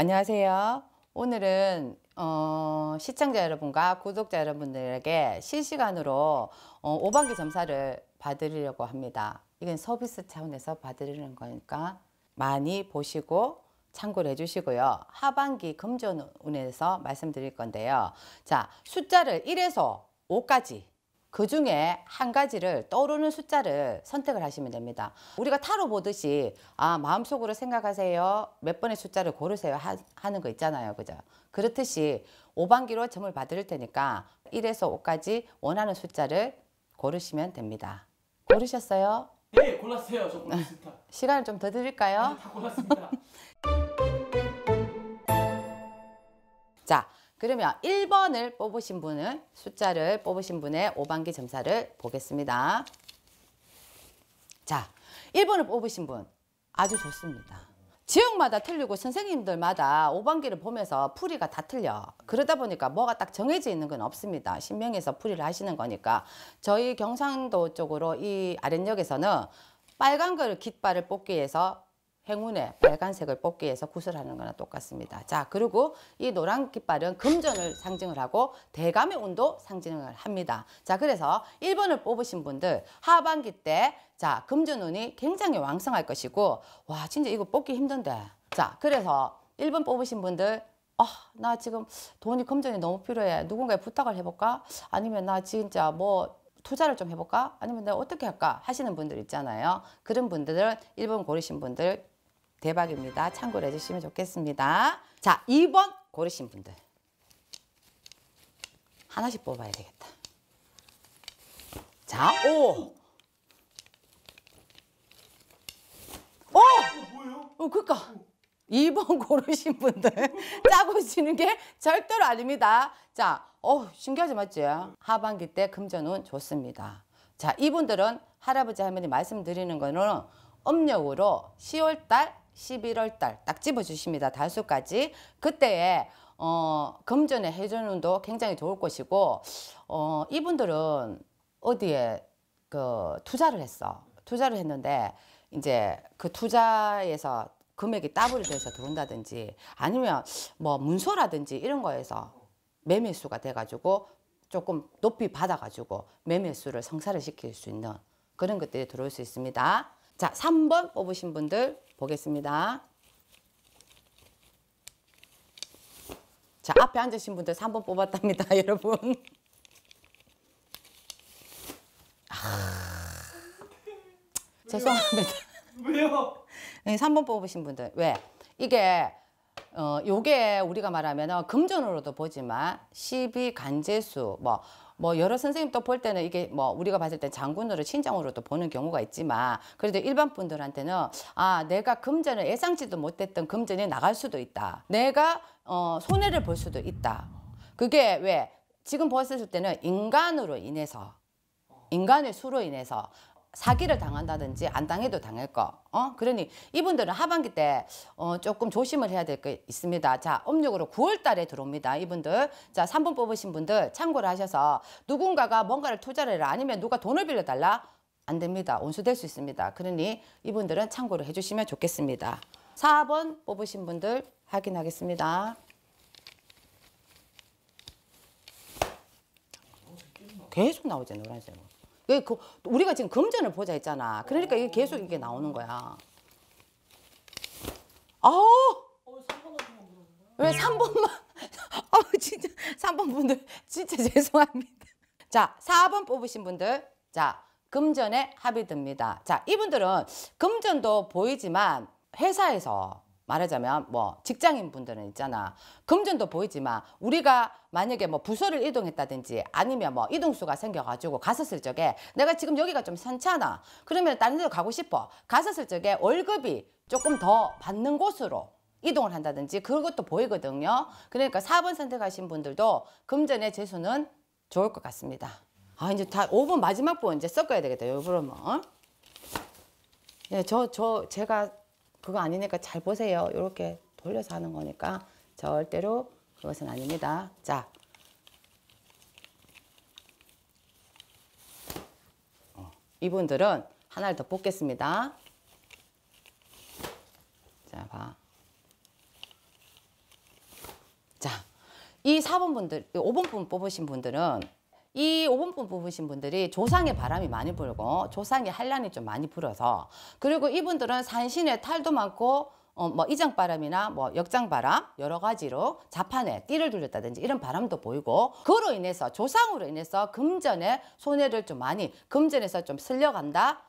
안녕하세요. 오늘은 어, 시청자 여러분과 구독자 여러분들에게 실시간으로 어, 오반기 점사를 받으려고 합니다. 이건 서비스 차원에서 받으려는 거니까 많이 보시고 참고를 해주시고요. 하반기 금전운에서 말씀드릴 건데요. 자, 숫자를 1에서 5까지 그 중에 한 가지를 떠오르는 숫자를 선택을 하시면 됩니다. 우리가 타로 보듯이 아 마음속으로 생각하세요. 몇 번의 숫자를 고르세요 하, 하 는거 있잖아요. 그죠? 그렇듯이 오반기로 점을 받을 테니까 1에서 5까지 원하는 숫자를 고르시면 됩니다. 고르셨어요? 네, 골랐어요. 저 골랐습니다. 시간을 좀 더 드릴까요? 네, 다 골랐습니다. 자, 그러면 1번을 뽑으신 분은 숫자를 뽑으신 분의 5반기 점사를 보겠습니다. 자, 1번을 뽑으신 분 아주 좋습니다. 지역마다 틀리고 선생님들마다 5반기를 보면서 풀이가 다 틀려. 그러다 보니까 뭐가 딱 정해져 있는 건 없습니다. 신명에서 풀이를 하시는 거니까. 저희 경상도 쪽으로 이 아랫역에서는 빨간 걸 깃발을 뽑기 위해서 행운의 빨간색을 뽑기 위해서 구슬하는 거나 똑같습니다. 자, 그리고 이 노란 깃발은 금전을 상징을 하고 대감의 운도 상징을 합니다. 자, 그래서 1번을 뽑으신 분들 하반기 때 자, 금전운이 굉장히 왕성할 것이고 와, 진짜 이거 뽑기 힘든데. 자, 그래서 1번 뽑으신 분들 아, 나 지금 돈이 금전이 너무 필요해. 누군가에 부탁을 해볼까? 아니면 나 진짜 뭐 투자를 좀 해볼까? 아니면 내가 어떻게 할까? 하시는 분들 있잖아요. 그런 분들은 1번 고르신 분들 대박입니다. 참고를 해주시면 좋겠습니다. 자, 2번 고르신 분들. 하나씩 뽑아야 되겠다. 자, 오! 오! 뭐예요? 어, 그니까. 2번 고르신 분들 짜고 치는 게 절대로 아닙니다. 자, 어 신기하지 맞지? 하반기 때 금전운 좋습니다. 자, 이분들은 할아버지 할머니 말씀드리는 거는 음력으로 10월달 11월 달 딱 집어주십니다. 달수까지. 그때에 어, 금전의 회전운도 굉장히 좋을 것이고 어, 이분들은 어디에 그 투자를 했어. 투자를 했는데 이제 그 투자에서 금액이 따블이 돼서 들어온다든지 아니면 뭐 문서라든지 이런 거에서 매매수가 돼가지고 조금 높이 받아가지고 매매수를 성사를 시킬 수 있는 그런 것들이 들어올 수 있습니다. 자, 3번 뽑으신 분들 보겠습니다. 자, 앞에 앉으신 분들 3번 뽑았답니다, 여러분. 아, 죄송합니다. 왜요? 3번 뽑으신 분들. 왜? 이게 어, 요게 우리가 말하면 금전으로도 보지만 시비, 간재수, 뭐뭐 여러 선생님도 볼 때는 이게 뭐 우리가 봤을 때 장군으로 친정으로도 보는 경우가 있지만 그래도 일반 분들한테는 아 내가 금전을 예상치도 못했던 금전이 나갈 수도 있다. 내가 어 손해를 볼 수도 있다. 그게 왜 지금 보았을 때는 인간으로 인해서 인간의 수로 인해서 사기를 당한다든지 안 당해도 당할 거. 어? 그러니 이분들은 하반기 때 어, 조금 조심을 해야 될 게 있습니다. 자, 음력으로 9월 달에 들어옵니다. 이분들. 자, 3번 뽑으신 분들 참고를 하셔서 누군가가 뭔가를 투자를 해라 아니면 누가 돈을 빌려달라? 안 됩니다. 온수될 수 있습니다. 그러니 이분들은 참고를 해주시면 좋겠습니다. 4번 뽑으신 분들 확인하겠습니다. 계속 나오죠, 노란색은. 그, 우리가 지금 금전을 보자 했잖아. 그러니까 이게 계속 이게 나오는 거야. 아우! 왜 3번만? 아 진짜 3번 분들 진짜 죄송합니다. 자 4번 뽑으신 분들 자 금전에 합이 듭니다. 자 이분들은 금전도 보이지만 회사에서 말하자면 뭐 직장인 분들은 있잖아. 금전도 보이지만 우리가 만약에 뭐 부서를 이동했다든지 아니면 뭐 이동수가 생겨가지고 갔었을 적에 내가 지금 여기가 좀 괜찮아. 그러면 다른 데로 가고 싶어. 갔었을 적에 월급이 조금 더 받는 곳으로 이동을 한다든지 그것도 보이거든요. 그러니까 4번 선택하신 분들도 금전의 재수는 좋을 것 같습니다. 아 이제 다 5번 마지막 부분 이제 섞어야 되겠다. 요그러면 예, 저, 저, 제가 그거 아니니까 잘 보세요. 이렇게 돌려서 하는 거니까 절대로 그것은 아닙니다. 자. 어, 이분들은 하나를 더 뽑겠습니다. 자, 봐. 자, 이 4번 분들, 5번 분 뽑으신 분들은 이 5번분 뽑으신 분들이 조상의 바람이 많이 불고 조상의 한란이 좀 많이 불어서 그리고 이분들은 산신의 탈도 많고 어, 뭐 이장바람이나 뭐 역장바람 여러 가지로 자판에 띠를 돌렸다든지 이런 바람도 보이고 그로 인해서 조상으로 인해서 금전에 손해를 좀 많이 금전에서 좀 쓸려간다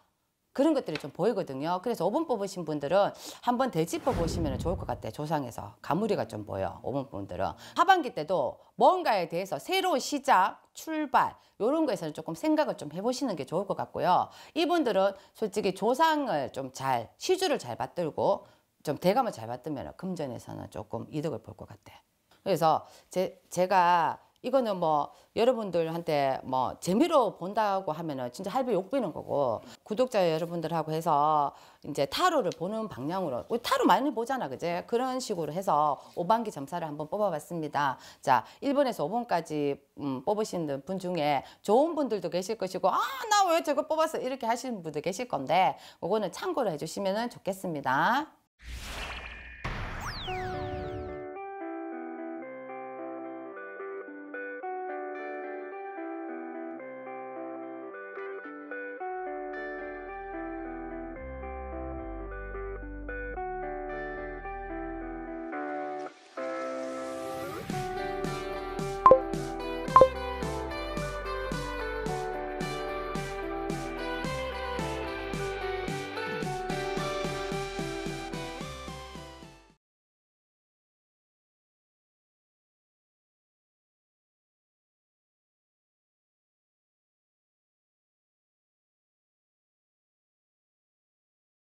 그런 것들이 좀 보이거든요. 그래서 5번 뽑으신 분들은 한번 되짚어 보시면 좋을 것 같아요. 조상에서. 가무리가 좀 보여. 5번 분들은. 하반기 때도 뭔가에 대해서 새로운 시작, 출발 이런 거에서는 조금 생각을 좀 해보시는 게 좋을 것 같고요. 이분들은 솔직히 조상을 좀 잘, 시주를 잘 받들고 좀 대감을 잘 받들면 금전에서는 조금 이득을 볼 것 같아요. 그래서 제, 제가 이거는 뭐 여러분들한테 뭐 재미로 본다고 하면은 진짜 할배 욕비는 거고 구독자 여러분들하고 해서 이제 타로를 보는 방향으로 우리 타로 많이 보잖아 그제 그런 식으로 해서 5반기 점사를 한번 뽑아봤습니다 자 1번에서 5번까지 음, 뽑으시는 분 중에 좋은 분들도 계실 것이고 아 나 왜 저거 뽑았어 이렇게 하시는 분도 계실 건데 그거는 참고를 해주시면 좋겠습니다